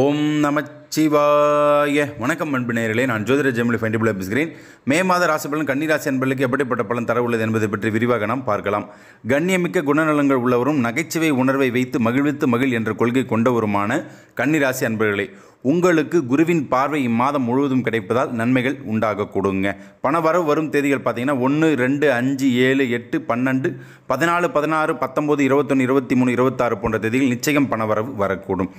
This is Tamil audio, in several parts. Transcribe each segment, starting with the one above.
ఓం నమ சிவாய வணக்கம் அன்பு நேர்களே நான் ஜோதிட ஜெமிலி ஃபைண்டிபிள் பேசுகிறேன் மே மாத ராசிபலன் கன்னிராசி அன்பர்களுக்கு எப்படிப்பட்ட பலன் தர உள்ளது என்பதை பற்றி விரிவாக நாம் பார்க்கலாம் கண்ணியமிக்க குணநலங்கள் உள்ளவரும் நகைச்சுவை உணர்வை வைத்து மகிழ்வித்து மகிழ் என்ற கொள்கை கொண்டவருமான கன்னிராசி அன்பர்களே உங்களுக்கு குருவின் பார்வை இம்மாதம் முழுவதும் கிடைப்பதால் நன்மைகள் பண பணவரவு வரும் தேதிகள் பார்த்தீங்கன்னா ஒன்று ரெண்டு அஞ்சு ஏழு எட்டு பன்னெண்டு பதினாலு பதினாறு பத்தொம்போது இருபத்தொன்று இருபத்தி மூணு இருபத்தாறு போன்ற தேதிகள் நிச்சயம் பணவரவு வரக்கூடும்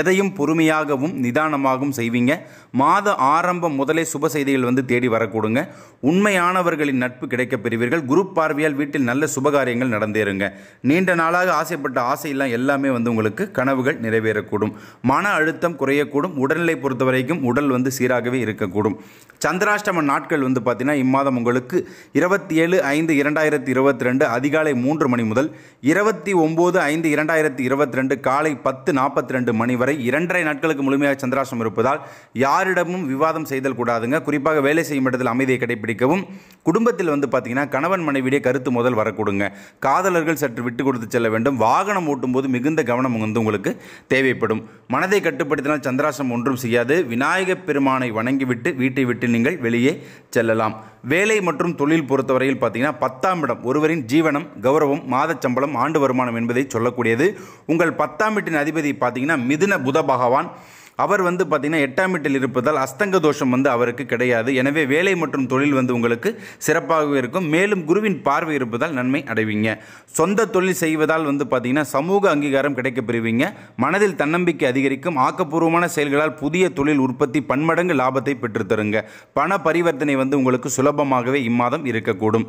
எதையும் பொறுமையாகவும் நிதான சன்மானமாகவும் செய்வீங்க மாத ஆரம்பம் முதலே சுப செய்திகள் வந்து தேடி வரக்கூடுங்க உண்மையானவர்களின் நட்பு கிடைக்கப் பெறுவீர்கள் குரு பார்வையால் வீட்டில் நல்ல சுபகாரியங்கள் நடந்தேறுங்க நீண்ட நாளாக ஆசைப்பட்ட ஆசையெல்லாம் எல்லாமே வந்து உங்களுக்கு கனவுகள் நிறைவேறக்கூடும் மன அழுத்தம் குறையக்கூடும் உடல்நிலை பொறுத்த வரைக்கும் உடல் வந்து சீராகவே இருக்கக்கூடும் சந்திராஷ்டம நாட்கள் வந்து பார்த்தீங்கன்னா இம்மாதம் உங்களுக்கு இருபத்தி ஏழு ஐந்து இரண்டாயிரத்தி இருபத்தி ரெண்டு அதிகாலை மூன்று மணி முதல் இருபத்தி ஒம்பது ஐந்து இரண்டாயிரத்தி இருபத்தி ரெண்டு காலை பத்து நாற்பத்தி ரெண்டு மணி வரை இரண்டரை நாட்களுக்கு முழுமையாக சந்திரா அவகாசம் இருப்பதால் யாரிடமும் விவாதம் செய்தல் கூடாதுங்க குறிப்பாக வேலை செய்யும் இடத்தில் அமைதியை கடைபிடிக்கவும் குடும்பத்தில் வந்து பார்த்தீங்கன்னா கணவன் மனைவியுடைய கருத்து முதல் வரக்கூடுங்க காதலர்கள் சற்று விட்டு கொடுத்து செல்ல வேண்டும் வாகனம் ஓட்டும்போது மிகுந்த கவனம் வந்து உங்களுக்கு தேவைப்படும் மனதை கட்டுப்படுத்தினால் சந்திராசம் ஒன்றும் செய்யாது விநாயகப் பெருமானை வணங்கிவிட்டு வீட்டை விட்டு நீங்கள் வெளியே செல்லலாம் வேலை மற்றும் தொழில் பொறுத்தவரையில் பார்த்தீங்கன்னா பத்தாம் இடம் ஒருவரின் ஜீவனம் கௌரவம் மாதச்சம்பளம் ஆண்டு வருமானம் என்பதை சொல்லக்கூடியது உங்கள் பத்தாம் வீட்டின் அதிபதி பார்த்தீங்கன்னா மிதுன புத பகவான் அவர் வந்து பார்த்திங்கன்னா எட்டாம் வீட்டில் இருப்பதால் அஸ்தங்க தோஷம் வந்து அவருக்கு கிடையாது எனவே வேலை மற்றும் தொழில் வந்து உங்களுக்கு சிறப்பாகவே இருக்கும் மேலும் குருவின் பார்வை இருப்பதால் நன்மை அடைவீங்க சொந்த தொழில் செய்வதால் வந்து பார்த்திங்கன்னா சமூக அங்கீகாரம் கிடைக்கப்பெறுவீங்க மனதில் தன்னம்பிக்கை அதிகரிக்கும் ஆக்கப்பூர்வமான செயல்களால் புதிய தொழில் உற்பத்தி பன்மடங்கு லாபத்தை பெற்றுத்தருங்க பண பரிவர்த்தனை வந்து உங்களுக்கு சுலபமாகவே இம்மாதம் இருக்கக்கூடும்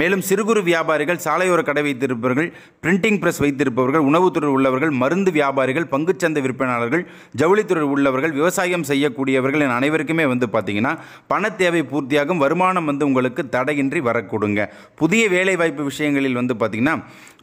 மேலும் சிறு குறு வியாபாரிகள் சாலையோர கடை வைத்திருப்பவர்கள் பிரிண்டிங் பிரஸ் வைத்திருப்பவர்கள் உணவுத்துறை உள்ளவர்கள் மருந்து வியாபாரிகள் பங்குச்சந்தை விற்பனையாளர்கள் ஜவுளித்துறை உள்ளவர்கள் விவசாயம் செய்யக்கூடியவர்கள் என அனைவருக்குமே வந்து பார்த்தீங்கன்னா பண தேவை பூர்த்தியாகும் வருமானம் வந்து உங்களுக்கு தடையின்றி வரக்கூடுங்க புதிய வேலைவாய்ப்பு விஷயங்களில் வந்து பார்த்தீங்கன்னா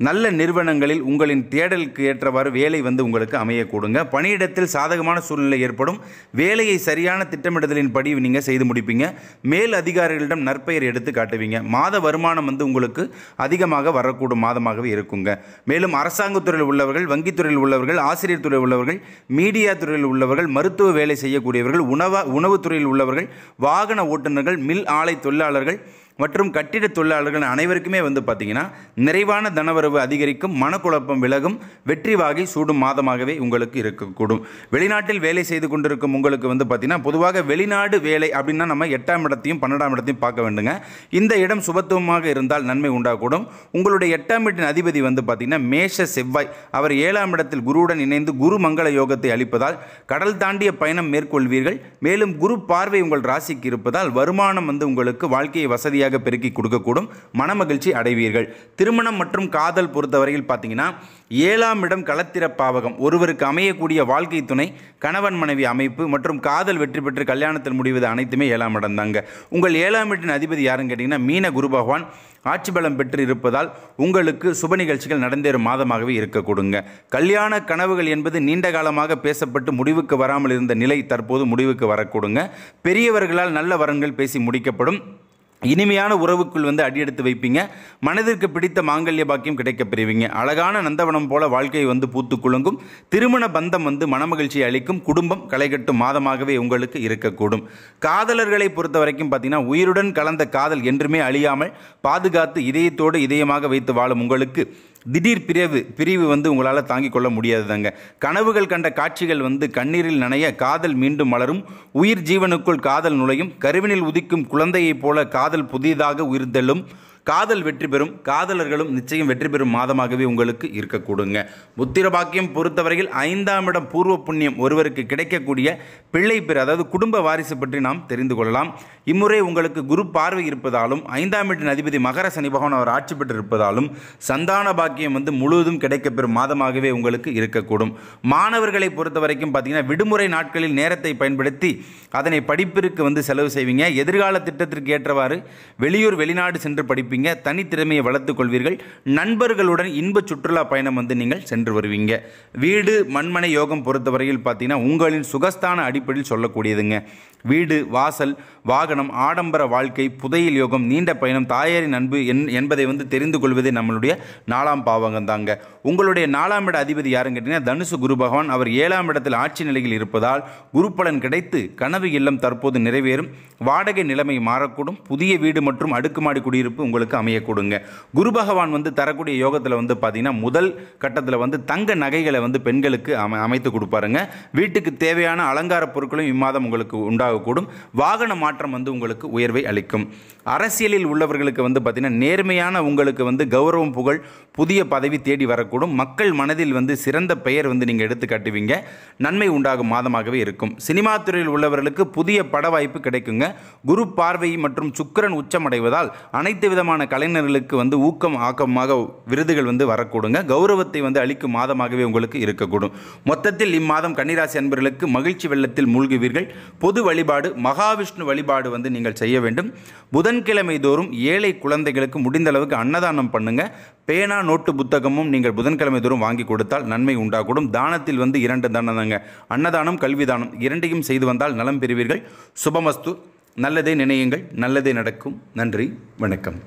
நல்ல நிறுவனங்களில் உங்களின் தேடலுக்கு ஏற்றவாறு வேலை வந்து உங்களுக்கு அமையக்கூடுங்க பணியிடத்தில் சாதகமான சூழ்நிலை ஏற்படும் வேலையை சரியான திட்டமிடுதலின் படி நீங்கள் செய்து முடிப்பீங்க மேல் அதிகாரிகளிடம் நற்பெயர் எடுத்து காட்டுவீங்க மாத வருமானம் வருமானம் வந்து உங்களுக்கு அதிகமாக வரக்கூடும் மாதமாகவே இருக்குங்க மேலும் அரசாங்கத்துறையில் உள்ளவர்கள் வங்கித்துறையில் உள்ளவர்கள் ஆசிரியர் துறையில் உள்ளவர்கள் மீடியா துறையில் உள்ளவர்கள் மருத்துவ வேலை செய்யக்கூடியவர்கள் உணவு உணவுத்துறையில் உள்ளவர்கள் வாகன ஓட்டுநர்கள் மில் ஆலை தொழிலாளர்கள் மற்றும் கட்டிட தொழிலாளர்கள் அனைவருக்குமே வந்து பார்த்திங்கன்னா நிறைவான தனவரவு அதிகரிக்கும் மனக்குழப்பம் விலகும் வெற்றி வாகை சூடும் மாதமாகவே உங்களுக்கு இருக்கக்கூடும் வெளிநாட்டில் வேலை செய்து கொண்டிருக்கும் உங்களுக்கு வந்து பார்த்திங்கன்னா பொதுவாக வெளிநாடு வேலை அப்படின்னா நம்ம எட்டாம் இடத்தையும் பன்னெண்டாம் இடத்தையும் பார்க்க வேண்டுங்க இந்த இடம் சுபத்துவமாக இருந்தால் நன்மை உண்டாகக்கூடும் உங்களுடைய எட்டாம் வீட்டின் அதிபதி வந்து பார்த்திங்கன்னா மேஷ செவ்வாய் அவர் ஏழாம் இடத்தில் குருவுடன் இணைந்து குரு மங்கள யோகத்தை அளிப்பதால் கடல் தாண்டிய பயணம் மேற்கொள்வீர்கள் மேலும் குரு பார்வை உங்கள் ராசிக்கு இருப்பதால் வருமானம் வந்து உங்களுக்கு வாழ்க்கையை வசதியாக மடங்காக பெருக்கி கொடுக்கக்கூடும் மனமகிழ்ச்சி அடைவீர்கள் திருமணம் மற்றும் காதல் பொறுத்தவரையில் பார்த்தீங்கன்னா ஏழாம் இடம் களத்திர பாவகம் ஒருவருக்கு அமையக்கூடிய வாழ்க்கை துணை கணவன் மனைவி அமைப்பு மற்றும் காதல் வெற்றி பெற்று கல்யாணத்தில் முடிவது அனைத்துமே ஏழாம் இடம் தாங்க உங்கள் ஏழாம் இடத்தின் அதிபதி யாருன்னு கேட்டிங்கன்னா மீன குரு பகவான் ஆட்சி பலம் பெற்று இருப்பதால் உங்களுக்கு சுப நிகழ்ச்சிகள் நடந்தேறும் மாதமாகவே இருக்க கொடுங்க கல்யாண கனவுகள் என்பது நீண்ட காலமாக பேசப்பட்டு முடிவுக்கு வராமல் இருந்த நிலை தற்போது முடிவுக்கு வரக்கூடுங்க பெரியவர்களால் நல்ல வரன்கள் பேசி முடிக்கப்படும் இனிமையான உறவுக்குள் வந்து அடியெடுத்து வைப்பீங்க மனதிற்கு பிடித்த மாங்கல்ய பாக்கியம் கிடைக்கப் பெறுவீங்க அழகான நந்தவனம் போல வாழ்க்கை வந்து பூத்து குலுங்கும் திருமண பந்தம் வந்து மனமகிழ்ச்சியை அளிக்கும் குடும்பம் களைகட்டும் மாதமாகவே உங்களுக்கு இருக்கக்கூடும் காதலர்களை பொறுத்த வரைக்கும் பார்த்தீங்கன்னா உயிருடன் கலந்த காதல் என்றுமே அழியாமல் பாதுகாத்து இதயத்தோடு இதயமாக வைத்து வாழும் உங்களுக்கு திடீர் பிரிவு பிரிவு வந்து உங்களால் தாங்கிக் கொள்ள முடியாதுதாங்க கனவுகள் கண்ட காட்சிகள் வந்து கண்ணீரில் நனைய காதல் மீண்டும் மலரும் உயிர் ஜீவனுக்குள் காதல் நுழையும் கருவினில் உதிக்கும் குழந்தையைப் போல காதல் புதிதாக உயிர்தெல்லும் காதல் வெற்றி பெறும் காதலர்களும் நிச்சயம் வெற்றி பெறும் மாதமாகவே உங்களுக்கு இருக்கக்கூடுங்க புத்திர பாக்கியம் பொறுத்தவரையில் ஐந்தாம் இடம் பூர்வ புண்ணியம் ஒருவருக்கு கிடைக்கக்கூடிய பிள்ளை பெற அதாவது குடும்ப வாரிசு பற்றி நாம் தெரிந்து கொள்ளலாம் இம்முறை உங்களுக்கு குரு பார்வை இருப்பதாலும் ஐந்தாம் இடின் அதிபதி மகர சனி பகவான் அவர் ஆட்சி பெற்று இருப்பதாலும் சந்தான பாக்கியம் வந்து முழுவதும் கிடைக்கப்பெறும் மாதமாகவே உங்களுக்கு இருக்கக்கூடும் மாணவர்களை பொறுத்த வரைக்கும் பார்த்தீங்கன்னா விடுமுறை நாட்களில் நேரத்தை பயன்படுத்தி அதனை படிப்பிற்கு வந்து செலவு செய்வீங்க எதிர்கால திட்டத்திற்கு ஏற்றவாறு வெளியூர் வெளிநாடு சென்று படிப்பு கண்டுபிடிப்பீங்க தனித்திறமையை வளர்த்து கொள்வீர்கள் நண்பர்களுடன் இன்ப சுற்றுலா பயணம் வந்து நீங்கள் சென்று வருவீங்க வீடு மண்மனை யோகம் பொறுத்தவரையில் பார்த்தீங்கன்னா உங்களின் சுகஸ்தான அடிப்படையில் சொல்லக்கூடியதுங்க வீடு வாசல் வாகனம் ஆடம்பர வாழ்க்கை புதையில் யோகம் நீண்ட பயணம் தாயாரின் அன்பு என் என்பதை வந்து தெரிந்து கொள்வதே நம்மளுடைய நாலாம் பாவகம் தாங்க உங்களுடைய நாலாம் இட அதிபதி யாருன்னு கேட்டிங்கன்னா தனுசு குரு பகவான் அவர் ஏழாம் இடத்தில் ஆட்சி நிலையில் இருப்பதால் குரு கிடைத்து கனவு இல்லம் தற்போது நிறைவேறும் வாடகை நிலைமை மாறக்கூடும் புதிய வீடு மற்றும் அடுக்குமாடி குடியிருப்பு உங்களுக்கு உங்களுக்கு அமைய கொடுங்க குரு பகவான் வந்து தரக்கூடிய யோகத்தில் வந்து பார்த்தீங்கன்னா முதல் கட்டத்தில் வந்து தங்க நகைகளை வந்து பெண்களுக்கு அமை அமைத்து கொடுப்பாருங்க வீட்டுக்கு தேவையான அலங்கார பொருட்களும் இம்மாதம் உங்களுக்கு உண்டாகக்கூடும் வாகன மாற்றம் வந்து உங்களுக்கு உயர்வை அளிக்கும் அரசியலில் உள்ளவர்களுக்கு வந்து பார்த்தீங்கன்னா நேர்மையான உங்களுக்கு வந்து கௌரவம் புகழ் புதிய பதவி தேடி வரக்கூடும் மக்கள் மனதில் வந்து சிறந்த பெயர் வந்து நீங்கள் எடுத்து காட்டுவீங்க நன்மை உண்டாகும் மாதமாகவே இருக்கும் சினிமா துறையில் உள்ளவர்களுக்கு புதிய பட வாய்ப்பு கிடைக்குங்க குரு பார்வை மற்றும் சுக்கரன் உச்சமடைவதால் அனைத்து விதமான முக்கியமான கலைஞர்களுக்கு வந்து ஊக்கம் ஆக்கமாக விருதுகள் வந்து வரக்கூடுங்க கௌரவத்தை வந்து அளிக்கும் மாதமாகவே உங்களுக்கு இருக்கக்கூடும் மொத்தத்தில் இம்மாதம் கன்னிராசி அன்பர்களுக்கு மகிழ்ச்சி வெள்ளத்தில் மூழ்குவீர்கள் பொது வழிபாடு மகாவிஷ்ணு வழிபாடு வந்து நீங்கள் செய்ய வேண்டும் புதன்கிழமை தோறும் ஏழை குழந்தைகளுக்கு முடிந்த அளவுக்கு அன்னதானம் பண்ணுங்க பேனா நோட்டு புத்தகமும் நீங்கள் புதன்கிழமை தோறும் வாங்கி கொடுத்தால் நன்மை உண்டாகக்கூடும் தானத்தில் வந்து இரண்டு தானதாங்க அன்னதானம் கல்விதானம் இரண்டையும் செய்து வந்தால் நலம் பெறுவீர்கள் சுபமஸ்து நல்லதே நினையுங்கள் நல்லதே நடக்கும் நன்றி வணக்கம்